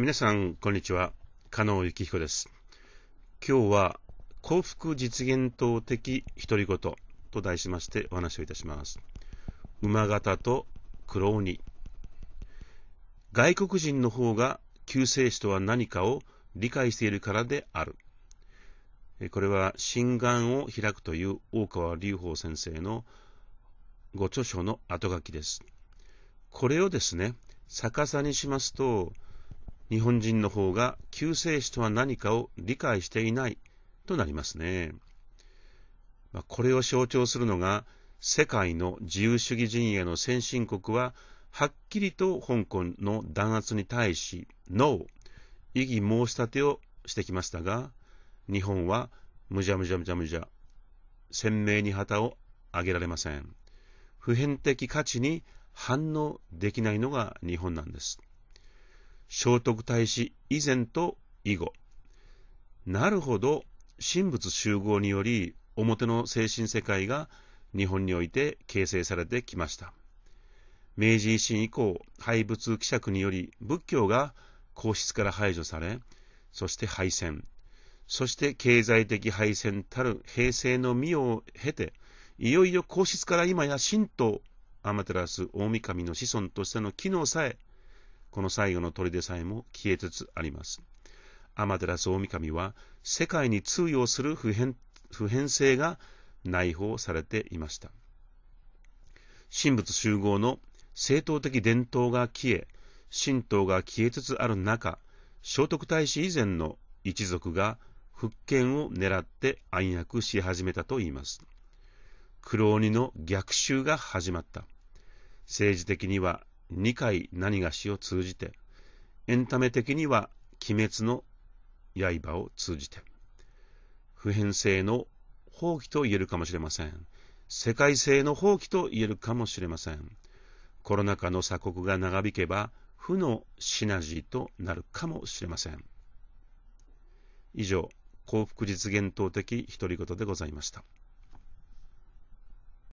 皆さん、こんにちは。加納幸彦です。今日は、幸福実現党的独り言と題しましてお話をいたします。馬型と黒鬼。外国人の方が救世主とは何かを理解しているからである。これは、心眼を開くという大川隆法先生のご著書の後書きです。これをですね、逆さにしますと、日本人の方が救世主とは何かを理解していないとなりますね。まこれを象徴するのが、世界の自由主義陣営の先進国は、はっきりと香港の弾圧に対し、NO、異議申し立てをしてきましたが、日本は、むじゃむじゃむじゃむじゃ、鮮明に旗を上げられません。普遍的価値に反応できないのが日本なんです。聖徳太子以前と以後。なるほど、神仏集合により、表の精神世界が日本において形成されてきました。明治維新以降、廃仏希釈により仏教が皇室から排除され、そして敗戦、そして経済的敗戦たる平成の御を経て、いよいよ皇室から今や神道、天照大神の子孫としての機能さえこの最後の砦さえも消えつつあります。天照大神は世界に通用する普遍普遍性が内包されていました。神仏集合の正統的伝統が消え、神道が消えつつある中、聖徳太子以前の一族が復権を狙って暗躍し始めたといいます。苦労にの逆襲が始まった。政治的には2回何がしを通じて、エンタメ的には鬼滅の刃を通じて、普遍性の放棄と言えるかもしれません。世界性の放棄と言えるかもしれません。コロナ禍の鎖国が長引けば、負のシナジーとなるかもしれません。以上、幸福実現党的独り言でございました。